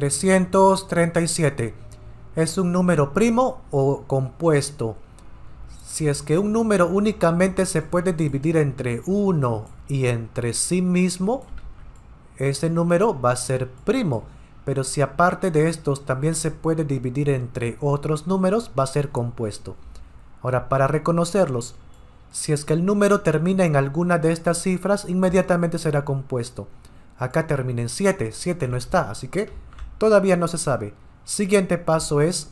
337 es un número primo o compuesto. Si es que un número únicamente se puede dividir entre 1 y entre sí mismo, ese número va a ser primo. Pero si aparte de estos también se puede dividir entre otros números, va a ser compuesto. Ahora, para reconocerlos, si es que el número termina en alguna de estas cifras, inmediatamente será compuesto. Acá termina en 7, 7 no está, así que todavía no se sabe. Siguiente paso es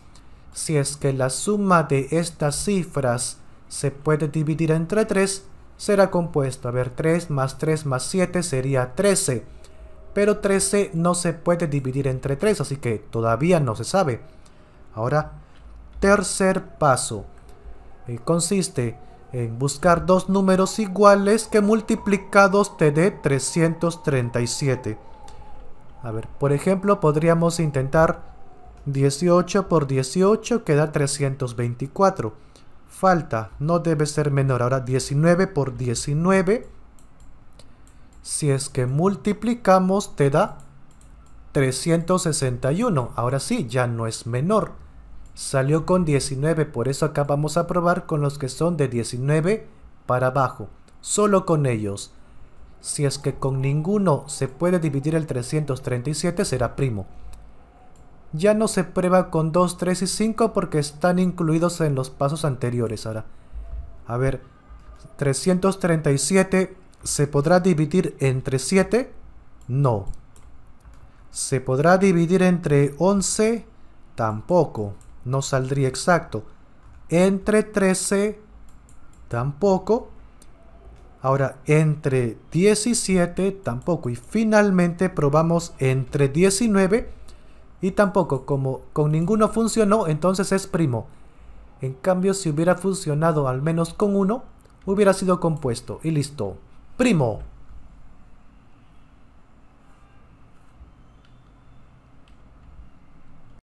si es que la suma de estas cifras se puede dividir entre 3, será compuesto. A ver, 3 más 3 más 7 sería 13. Pero 13 no se puede dividir entre 3, así que todavía no se sabe. Ahora, tercer paso. Eh, consiste en buscar dos números iguales que multiplicados te dé 337. A ver, por ejemplo, podríamos intentar 18 por 18 queda 324. Falta, no debe ser menor. Ahora 19 por 19. Si es que multiplicamos te da 361. Ahora sí, ya no es menor. Salió con 19, por eso acá vamos a probar con los que son de 19 para abajo. Solo con ellos. Si es que con ninguno se puede dividir el 337 será primo. Ya no se prueba con 2, 3 y 5 porque están incluidos en los pasos anteriores ahora. A ver, 337 se podrá dividir entre 7? No. ¿Se podrá dividir entre 11? Tampoco. No saldría exacto. Entre 13? Tampoco. Ahora, entre 17 tampoco. Y finalmente probamos entre 19 y tampoco. Como con ninguno funcionó, entonces es primo. En cambio, si hubiera funcionado al menos con uno, hubiera sido compuesto. Y listo. Primo.